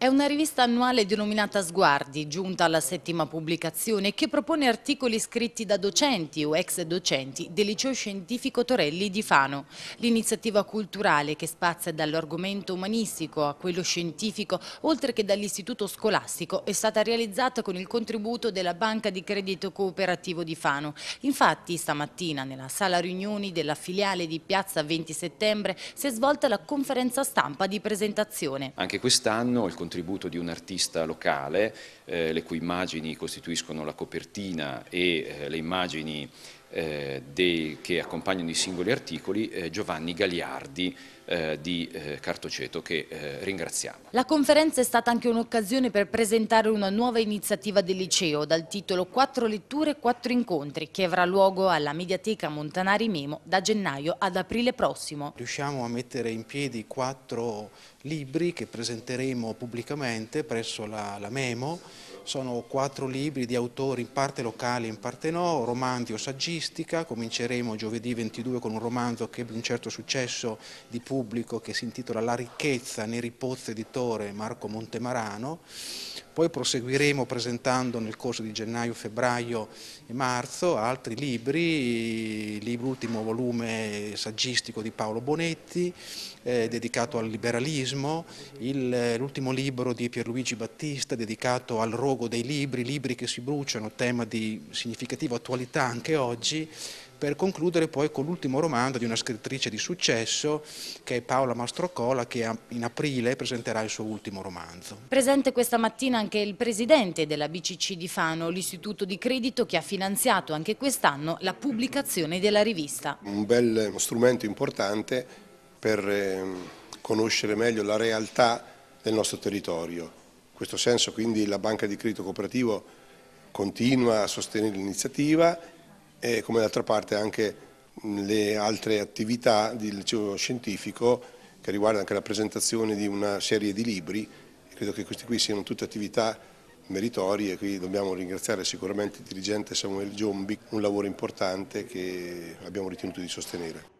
È una rivista annuale denominata Sguardi, giunta alla settima pubblicazione, che propone articoli scritti da docenti o ex docenti del liceo scientifico Torelli di Fano. L'iniziativa culturale che spazia dall'argomento umanistico a quello scientifico, oltre che dall'istituto scolastico, è stata realizzata con il contributo della Banca di Credito Cooperativo di Fano. Infatti stamattina nella sala riunioni della filiale di Piazza 20 Settembre si è svolta la conferenza stampa di presentazione. Anche quest'anno il contributo di un artista locale, eh, le cui immagini costituiscono la copertina e eh, le immagini eh, dei, che accompagnano i singoli articoli, eh, Giovanni Gagliardi eh, di eh, Cartoceto che eh, ringraziamo. La conferenza è stata anche un'occasione per presentare una nuova iniziativa del liceo dal titolo Quattro letture quattro incontri che avrà luogo alla Mediateca Montanari Memo da gennaio ad aprile prossimo. Riusciamo a mettere in piedi quattro libri che presenteremo pubblicamente presso la, la Memo sono quattro libri di autori in parte locali e in parte no, romanzi o saggistica, cominceremo giovedì 22 con un romanzo che ebbe un certo successo di pubblico che si intitola La ricchezza, Neri Pozzo editore Marco Montemarano, poi proseguiremo presentando nel corso di gennaio, febbraio e marzo altri libri, l'ultimo volume saggistico di Paolo Bonetti, eh, dedicato al liberalismo, l'ultimo libro di Pierluigi Battista dedicato al rogo fuoco, dei libri, libri che si bruciano, tema di significativa attualità anche oggi, per concludere poi con l'ultimo romanzo di una scrittrice di successo che è Paola Mastrocola che in aprile presenterà il suo ultimo romanzo. Presente questa mattina anche il presidente della BCC di Fano, l'istituto di credito che ha finanziato anche quest'anno la pubblicazione della rivista. Un bel strumento importante per ehm, conoscere meglio la realtà del nostro territorio in questo senso quindi la banca di credito cooperativo continua a sostenere l'iniziativa e come d'altra parte anche le altre attività del liceo scientifico che riguardano anche la presentazione di una serie di libri, credo che queste qui siano tutte attività meritorie, e qui dobbiamo ringraziare sicuramente il dirigente Samuel Giombi, un lavoro importante che abbiamo ritenuto di sostenere.